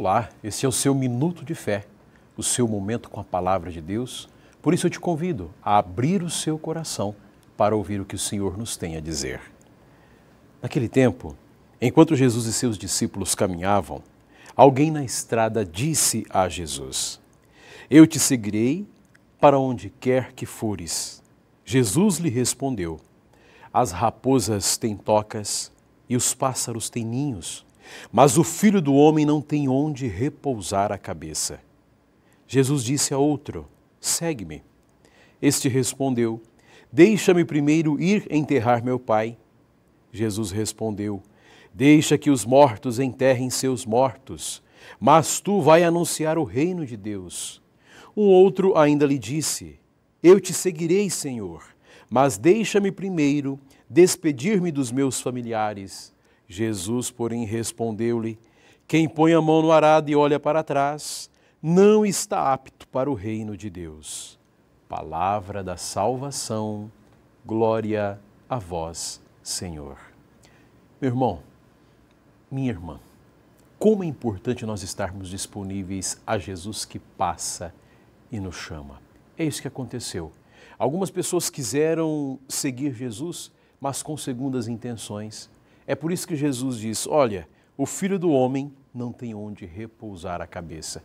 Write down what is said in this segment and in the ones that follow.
Olá, esse é o seu minuto de fé, o seu momento com a palavra de Deus. Por isso eu te convido a abrir o seu coração para ouvir o que o Senhor nos tem a dizer. Naquele tempo, enquanto Jesus e seus discípulos caminhavam, alguém na estrada disse a Jesus: Eu te seguirei para onde quer que fores. Jesus lhe respondeu: As raposas têm tocas e os pássaros têm ninhos mas o filho do homem não tem onde repousar a cabeça. Jesus disse a outro: Segue-me. Este respondeu: Deixa-me primeiro ir enterrar meu pai. Jesus respondeu: Deixa que os mortos enterrem seus mortos, mas tu vai anunciar o reino de Deus. Um outro ainda lhe disse: Eu te seguirei, Senhor, mas deixa-me primeiro despedir-me dos meus familiares. Jesus, porém, respondeu-lhe: Quem põe a mão no arado e olha para trás, não está apto para o reino de Deus. Palavra da salvação, glória a vós, Senhor. Meu irmão, minha irmã, como é importante nós estarmos disponíveis a Jesus que passa e nos chama. É isso que aconteceu. Algumas pessoas quiseram seguir Jesus, mas com segundas intenções. É por isso que Jesus diz: Olha, o filho do homem não tem onde repousar a cabeça.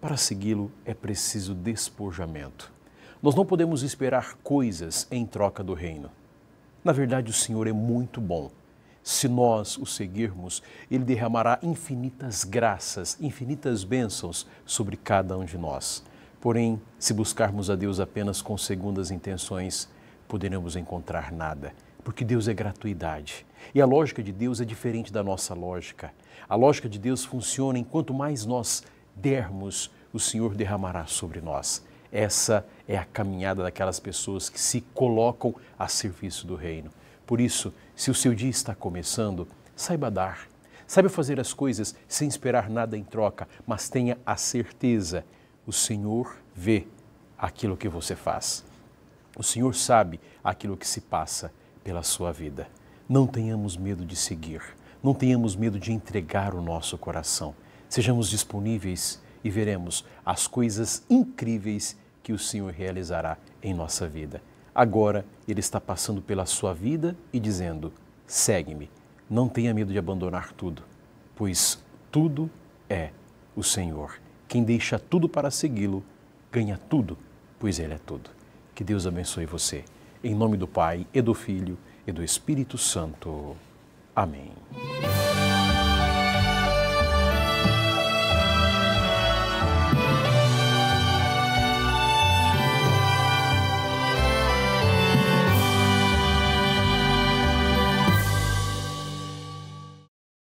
Para segui-lo é preciso despojamento. Nós não podemos esperar coisas em troca do reino. Na verdade, o Senhor é muito bom. Se nós o seguirmos, ele derramará infinitas graças, infinitas bênçãos sobre cada um de nós. Porém, se buscarmos a Deus apenas com segundas intenções, poderemos encontrar nada. Porque Deus é gratuidade. E a lógica de Deus é diferente da nossa lógica. A lógica de Deus funciona em quanto mais nós dermos, o Senhor derramará sobre nós. Essa é a caminhada daquelas pessoas que se colocam a serviço do reino. Por isso, se o seu dia está começando, saiba dar. Saiba fazer as coisas sem esperar nada em troca, mas tenha a certeza: o Senhor vê aquilo que você faz. O Senhor sabe aquilo que se passa pela sua vida. Não tenhamos medo de seguir, não tenhamos medo de entregar o nosso coração. Sejamos disponíveis e veremos as coisas incríveis que o Senhor realizará em nossa vida. Agora Ele está passando pela sua vida e dizendo: segue-me. Não tenha medo de abandonar tudo, pois tudo é o Senhor. Quem deixa tudo para segui-lo ganha tudo, pois Ele é tudo. Que Deus abençoe você. Em nome do Pai, e do Filho, e do Espírito Santo. Amém.